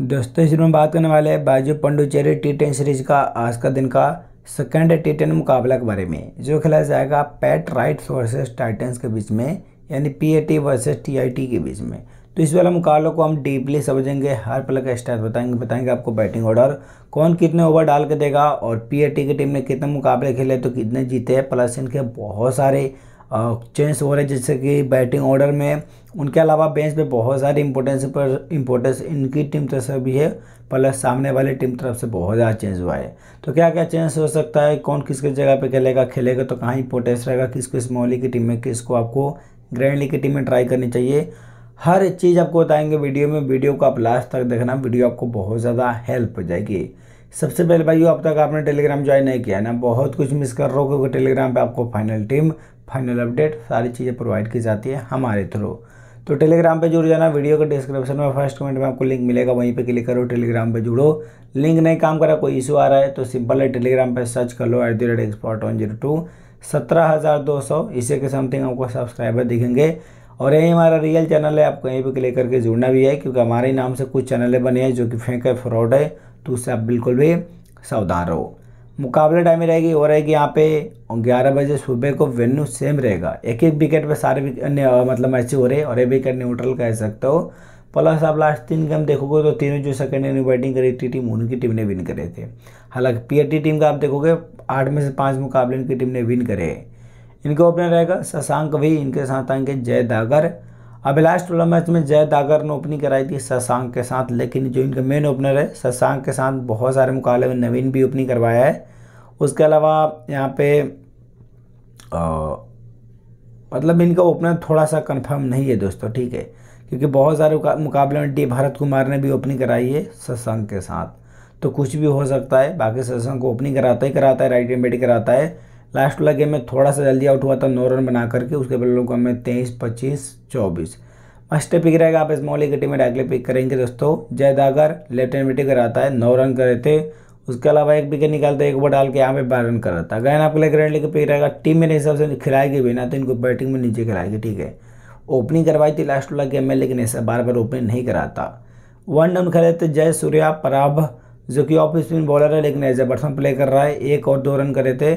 दोस्तों इस में बात करने वाले हैं बाजू पंडुचेरी टी टेन सीरीज का आज का दिन का सेकेंड टी टेन मुकाबला के बारे में जो खेला जाएगा पैट राइट वर्सेस टाइटन्स के बीच में यानी P A T versus T I T के बीच में तो इस वाला मुकाबला को हम डीपली समझेंगे हर प्लेयर का स्टार्ट बताएंगे बताएंगे आपको बैटिंग ऑर्डर कौन कितने ओवर डाल के देगा और पी ए टी की टीम ने कितने मुकाबले खेले तो कितने जीते हैं प्लस इनके बहुत सारे चेंज हो रहे हैं जैसे कि बैटिंग ऑर्डर में उनके अलावा बेंच पे बहुत सारी इंपोर्टेंस पर इंपॉर्टेंस इनकी टीम तरफ से भी है प्लस सामने वाली टीम तरफ से बहुत ज़्यादा चेंज हुआ है तो क्या क्या चेंज हो सकता है कौन किस किस जगह पे खेलेगा खेलेगा तो कहाँ इंपोर्टेंस रहेगा किस किस मोहली की टीम में किसको आपको ग्रैंड लीग की टीम में ट्राई करनी चाहिए हर चीज़ आपको बताएंगे वीडियो में वीडियो को आप लास्ट तक देखना वीडियो आपको बहुत ज़्यादा हेल्प हो जाएगी सबसे पहले भाई अब तक आपने टेलीग्राम ज्वाइन नहीं किया ना बहुत कुछ मिस कर रहे हो क्योंकि टेलीग्राम पे आपको फाइनल टीम फाइनल अपडेट सारी चीज़ें प्रोवाइड की जाती है हमारे थ्रू तो टेलीग्राम पे जुड़ जाना वीडियो के डिस्क्रिप्शन में फर्स्ट कमेंट में आपको लिंक मिलेगा वहीं पे क्लिक करो टेलीग्राम पे जुड़ो लिंक नहीं काम करा कोई इशू आ रहा है तो सिंपल है टेलीग्राम पे सर्च कर लो at the rate export one zero two सत्रह हज़ार दो सौ इसे के समथिंग आपको सब्सक्राइबर दिखेंगे और यही हमारा रियल चैनल है आपको यहीं पर क्लिक करके जुड़ना भी है क्योंकि हमारे नाम से कुछ चैनलें बने हैं जो कि फेंक है फ्रॉड है तो उससे आप बिल्कुल भी सावधान रहो मुकाबला टाइम रहेगी और रहेगी यहाँ पे ग्यारह बजे सुबह को वेन्यू सेम रहेगा एक एक विकेट पे सारे मतलब मैच हो रहे और एक विकेट न्यूट्रल कह सकते हो प्लस आप लास्ट तीन गेम देखोगे तो तीनों जो सेकेंड इनिंग बैटिंग करी थी टीम उनकी टीम ने विन करे थे हालांकि टी टीम का आप देखोगे आठ में से पाँच मुकाबले इनकी टीम ने विन करे इनका ओपनर रहेगा शशांक भी इनके साथ आएंगे जय दागर अभी लास्ट वाला मैच में जय दागर ने ओपनिंग कराई थी ससांग के साथ लेकिन जो इनका मेन ओपनर है ससांग के साथ बहुत सारे मुकाबले में नवीन भी ओपनिंग करवाया है उसके अलावा यहाँ पे आ, मतलब इनका ओपनर थोड़ा सा कंफर्म नहीं है दोस्तों ठीक है क्योंकि बहुत सारे मुकाबले में डी भारत कुमार ने भी ओपनिंग कराई है ससंग के साथ तो कुछ भी हो सकता है बाकी ससंग को ओपनिंग कराता ही कराता है राइट एंड बैटिंग कराता है लास्ट वाला गेम में थोड़ा सा जल्दी आउट हुआ था नौ रन बना करके उसके बाद को हमें तेईस पच्चीस चौबीस मस्ट पिक रहेगा आप स्मॉल की टीम में डायरेक्टली पिक करेंगे दोस्तों जय दागर लेफ्ट हैंड बैटिंग कराता है नौ रन करे थे उसके अलावा एक विकेट निकालते एक ओवर डाल के यहाँ पे बारह रन कराता है गैन आपके लिए ग्रैंड लेके पिक रहेगा टीम मेरे हिसाब से खिलाएगी भी ना तो इनको बैटिंग में नीचे खिलाएगी ठीक है ओपनिंग करवाई थी लास्ट वाला गेम में लेकिन ऐसा बार बार ओपनिंग नहीं कराता वन डाउन खेले थे जय सूर्या पराभ जो कि ऑफ स्पिन बॉलर है लेकिन एज ए बैट्समैन प्ले कर रहा है एक और दो रन करे थे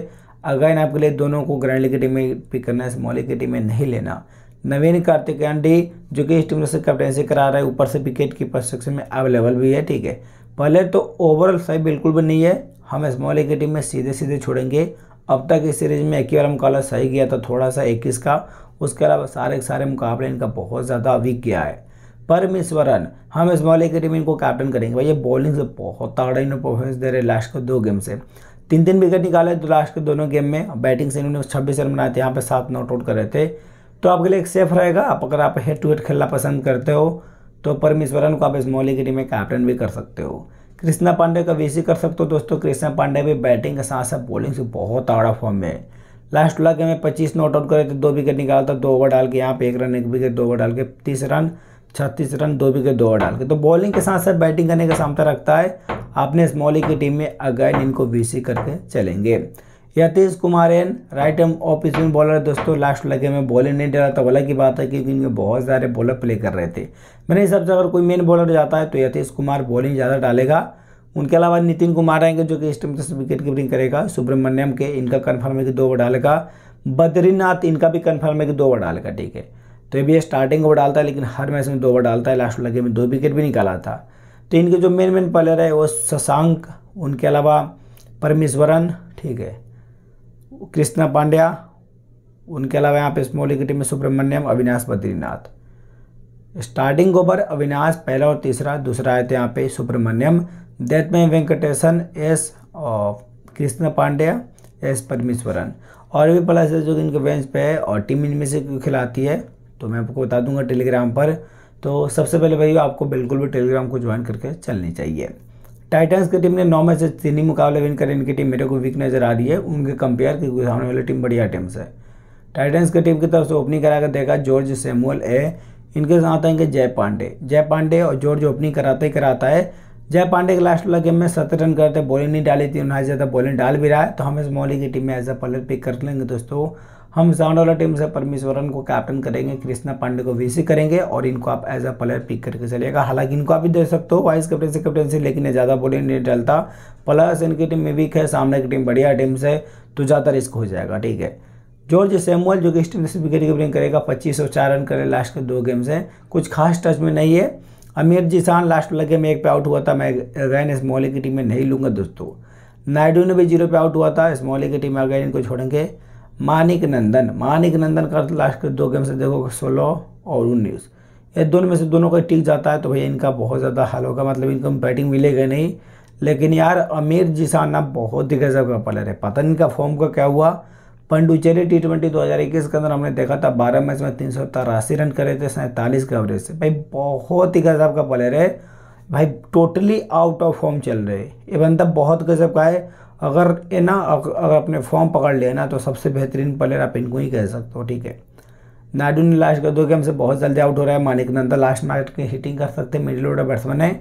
अगैन आपके लिए दोनों को ग्रैंड लीग की टीम में पिक करना है स्मॉल लीग की टीम में नहीं लेना नवीन कार्तिकेयन डी जो कि इस टीम से कैप्टनसी करा रहा है ऊपर से विकेट की सेक्शन में अवेलेबल भी है ठीक है पहले तो ओवरऑल सही बिल्कुल भी नहीं है हम स्मॉल लीग की टीम में सीधे सीधे छोड़ेंगे अब तक इस सीरीज में एक ही बार मुकाबला सही गया था थोड़ा सा इक्कीस का उसके अलावा सारे के सारे मुकाबले इनका बहुत ज़्यादा वीक गया है परमेश्वरन हम स्मॉल लीग की टीम इनको कैप्टन करेंगे भाई ये बॉलिंग से बहुत ताड़ा इन्हें परफॉर्मेंस दे रहे लास्ट को दो गेम से तीन तीन विकेट निकाले तो लास्ट के दोनों गेम में बैटिंग से इन्होंने छब्बीस रन बनाए थे यहाँ पर सात नॉट आउट करे थे तो आपके लिए एक सेफ रहेगा आप अगर आप हेड टू हेड खेलना पसंद करते हो तो परमेश्वरन को आप इस मौली टीम में कैप्टन भी कर सकते हो कृष्णा पांडे का वीसी कर सकते हो दोस्तों कृष्णा पांडे भी बैटिंग के साथ साथ बॉलिंग से बहुत आड़ा फॉर्म में लास्ट वाला गेम में पच्चीस नॉट आउट करे थे दो विकेट था दो ओवर डाल के यहाँ पे एक रन एक विकेट दो ओवर डाल के तीस रन छत्तीस रन दो विकेट दो डाल तो के तो बॉलिंग के साथ साथ बैटिंग करने का क्षमता रखता है अपने स्मॉली की टीम में अगैन इनको बीसी करके चलेंगे Yatish Kumar an right arm off spin bowler दोस्तों लास्ट लगे में बॉलिंग नहीं डरा तो अलग की बात है क्योंकि इनके बहुत सारे बॉलर प्ले कर रहे थे मेरे हिसाब से अगर कोई मेन बॉलर जाता है तो यतीश कुमार बॉलिंग ज़्यादा डालेगा उनके अलावा नितिन कुमार आएंगे जो कि इस टाइम विकेट कीपिंग करेगा सुब्रमण्यम के इनका कन्फर्म है कि दो ओवर डालेगा बद्रीनाथ इनका भी कन्फर्म है कि दो ओवर डालेगा ठीक है तो ये भी स्टार्टिंग ओवर डालता है लेकिन हर मैच में दो ओवर डालता है लास्ट लगे में दो विकेट भी निकाला था तो इनके जो मेन मेन प्लेयर है वो शशांक उनके अलावा परमेश्वरन ठीक है कृष्णा पांड्या उनके अलावा यहाँ पे स्मॉल की टीम में सुब्रमण्यम अविनाश बद्रीनाथ स्टार्टिंग ओवर अविनाश पहला और तीसरा दूसरा आए थे यहाँ पे सुब्रमण्यम डेथ में वेंकटेशन एस और कृष्ण पांड्या एस परमेश्वरन और भी प्लेयर्स है जो कि इनके बेंच पे है और टीम इनमें से खिलाती है तो मैं आपको बता दूंगा टेलीग्राम पर तो सबसे पहले भाई आपको बिल्कुल भी टेलीग्राम को ज्वाइन करके चलनी चाहिए टाइटन्स की टीम ने नौ मैच से तीन ही मुकाबले विन करें इनकी टीम मेरे को वीक नज़र आ रही है उनके कंपेयर क्योंकि सामने वाली टीम बढ़िया टीम्स है टाइटन्स की टीम की तरफ से ओपनिंग कराकर देखा जॉर्ज सेमुअल ए इनके साथ आएंगे जय पांडे जय पांडे और जॉर्ज ओपनिंग कराते ही कराता है जय पांडे के लास्ट वाला गेम में सत्रह रन करते बॉलिंग नहीं डाली थी उन्हें ज़्यादा बॉलिंग डाल भी रहा है तो हम इस मौली की टीम में एज अ पलर पिक कर लेंगे दोस्तों हम सेवन डॉलर टीम से परमेश्वरन को कैप्टन करेंगे कृष्णा पांडे को वीसी करेंगे और इनको आप एज अ प्लेयर पिक करके चलेगा हालांकि इनको आप भी दे सकते हो वाइस कैप्टन से कैप्टनसी लेकिन ये ज़्यादा बोलिंग नहीं डलता प्लस इनकी टीम में वीक है सामने की टीम बढ़िया टीम से तो ज़्यादा रिस्क हो जाएगा ठीक है जॉर्ज सेमुअल जो कि इस टीम से विकेट कीपरिंग करेगा पच्चीस और चार रन करे लास्ट के दो गेम से कुछ खास टच में नहीं है अमीर जिसान लास्ट लगे में एक पे आउट हुआ था मैं अगैन इस मोहल्ले की टीम में नहीं लूँगा दोस्तों नायडू ने भी जीरो पे आउट हुआ था इस मोहल्ले की टीम में अगैन इनको छोड़ेंगे मानिक नंदन मानिक नंदन का लास्ट के दो गेम से देखो सोलह और उन्नीस ये दोनों में से दोनों का टिक जाता है तो भैया इनका बहुत ज़्यादा हाल होगा मतलब इनको बैटिंग मिलेगा नहीं लेकिन यार अमीर जिसाना बहुत ही गजब का प्लेयर है पता नहीं इनका फॉर्म का क्या हुआ पंडुचेरी टी ट्वेंटी दो हज़ार इक्कीस के अंदर हमने देखा था बारह मैच में तीन सौ तिरासी रन करे थे सैंतालीस के एवरेज से भाई बहुत ही गजब का प्लेयर है भाई टोटली आउट ऑफ फॉर्म चल रहे ये बंदा बहुत गजब का है अगर ये ना अगर अपने फॉर्म पकड़ लिया ना तो सबसे बेहतरीन प्लेयर आप इनको ही कह सकते हो ठीक है नायडू ने लास्ट कर दो गेम से बहुत जल्दी आउट हो रहा है मानिक नंदा लास्ट नाइट की हिटिंग कर सकते हैं मिडिल ऑर्डर बैट्समैन है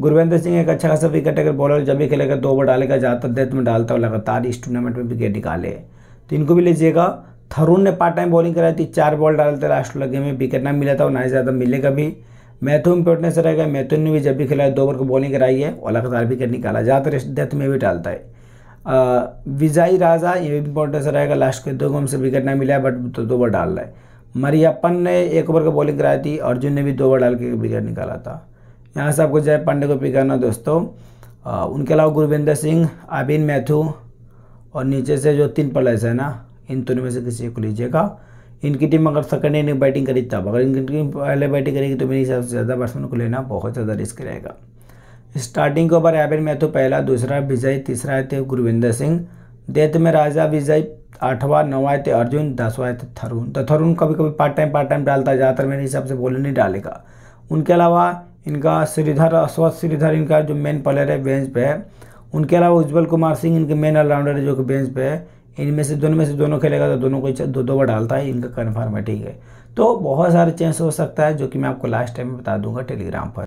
गुरविंदर सिंह एक अच्छा खासा विकेट अगर बॉलर जब भी खेलेगा दो ओवर डालेगा ज़्यादातर देर में डालता हो लगातार इस टूर्नामेंट में विकेट निकाले तो इनको भी लीजिएगा थरून ने पार्ट टाइम बॉलिंग कराई थी चार बॉल डालते लास्ट लगे में विकेट ना मिला था और ना ही ज़्यादा मिलेगा भी मैथो पेटने से रहेगा मैथुन ने भी जब भी खिलाया दो ओवर को बॉलिंग कराई है और लगातार कर निकाला ज़्यादातर डेथ में भी डालता है विजाई राजा ये भी इंपॉर्टेंस से रहेगा लास्ट के दो ओवर से विकेट ना मिला बट तो दो ओवर डाल रहा है मरियापन ने एक ओवर का बॉलिंग कराई थी अर्जुन ने भी दो ओवर डाल के विकेट निकाला था यहाँ से आपको जय पांडे को पिक करना दोस्तों आ, उनके अलावा गुरविंदर सिंह आबिन मैथ्यू और नीचे से जो तीन प्लेयर्स है ना इन तीनों में से किसी को लीजिएगा इनकी टीम अगर सेकंड इनिंग बैटिंग करी तब अगर इनकी टीम पहले बैटिंग करेगी तो, तो मेरे हिसाब से ज़्यादा बैट्समैन को लेना बहुत ज़्यादा रिस्क रहेगा स्टार्टिंग के ऊपर एबिन में तो पहला दूसरा विजय तीसरा आए थे गुरविंदर सिंह डेथ में राजा विजय आठवा नौवा आए थे अर्जुन दसवा आए थे थरुण तो थरुण कभी कभी पार्ट टाइम पार्ट टाइम डालता है ज़्यादातर मेरे हिसाब से बोले नहीं डालेगा उनके अलावा इनका श्रीधर अश्वथ श्रीधर इनका जो मेन प्लेयर है बेंच पे है उनके अलावा उज्ज्वल कुमार सिंह इनके मेन ऑलराउंडर है जो कि बेंच पे है इनमें से दोनों में से दोनों खेलेगा तो दोनों को दो दो बार डालता है इनका कन्फर्म है ठीक है तो बहुत सारे चेंज हो सकता है जो कि मैं आपको लास्ट टाइम में बता दूंगा टेलीग्राम पर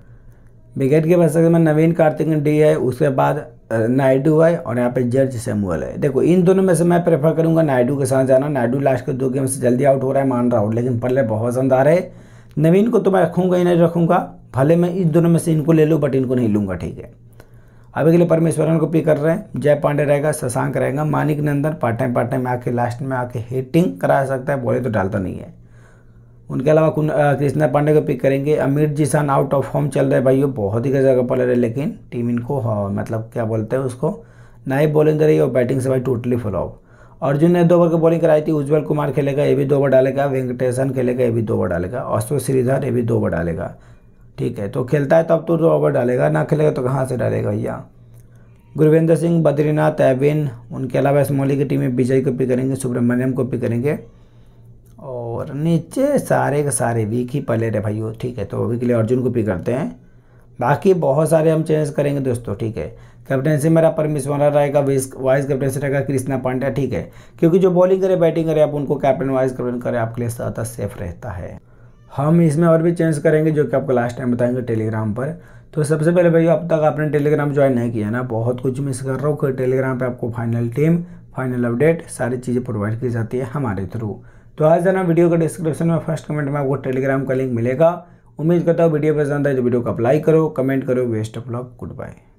विकेट के बस सकते में नवीन कार्तिक डी है उसके बाद नायडू है और यहाँ पे जर्ज सेमुअल है देखो इन दोनों में से मैं प्रेफर करूँगा नायडू के साथ जाना नायडू लास्ट के दो गेम से जल्दी आउट हो रहा है मान रहा हूँ लेकिन पल्ले बहुत शानदार है नवीन को तो मैं रखूँगा ही नहीं रखूँगा भले मैं इन दोनों में से इनको ले लूँ बट इनको नहीं लूँगा ठीक है अभी के लिए परमेश्वरन को पिक कर रहे हैं जय पांडे रहेगा शशांक रहेगा Manik Nandan part time part time में आके लास्ट में आके हिटिंग करा सकता है बॉलिंग तो डालता नहीं है उनके अलावा कृष्णा पांडे को पिक करेंगे Amit Zeeshan out of home चल रहे हैं भाई बहुत ही गजा का पलर है लेकिन टीम इनको हाँ, मतलब क्या बोलते हैं उसको ना ही बॉलिंग दे रही और बैटिंग से भाई टोटली फुल ऑफ अर्जुन ने दो ओवर की बॉलिंग कराई थी उज्जवल कुमार खेलेगा ये भी दो ओवर डालेगा वेंकटेशन खेलेगा ये भी दो ओवर डालेगा अश्व श्रीधर ये भी दो ओवर डालेगा ठीक है तो खेलता है तब तो, तो जो ओवर डालेगा ना खेलेगा तो कहाँ से डालेगा भैया गुरविंदर सिंह बद्रीनाथ एविन उनके अलावा मोली की टीम में विजय को पिक करेंगे सुब्रमण्यम को पिक करेंगे और नीचे सारे के सारे वीक ही प्लेयर है भाई ठीक है तो अभी के लिए अर्जुन को पिक करते हैं बाकी बहुत सारे हम चेंज करेंगे दोस्तों ठीक है कैप्टनसी मेरा वाला रहेगा वाइस कैप्टनसी रहेगा कृष्णा पांड्या ठीक है क्योंकि जो बॉलिंग करे बैटिंग करे आप उनको कैप्टन वाइस कैप्टन करें आपके लिए ज़्यादा सेफ रहता है हम इसमें और भी चेंज करेंगे जो कि आपको लास्ट टाइम बताएंगे टेलीग्राम पर तो सबसे पहले भाई अब तक आपने टेलीग्राम ज्वाइन नहीं किया ना बहुत कुछ मिस कर रहा हूँ टेलीग्राम पर आपको फाइनल टीम फाइनल अपडेट सारी चीज़ें प्रोवाइड की जाती है हमारे थ्रू तो आज जाना वीडियो का डिस्क्रिप्शन में फर्स्ट कमेंट में आपको टेलीग्राम का लिंक मिलेगा उम्मीद करता हूँ वीडियो पसंद आए तो वीडियो को अप्लाई करो कमेंट करो best of luck good bye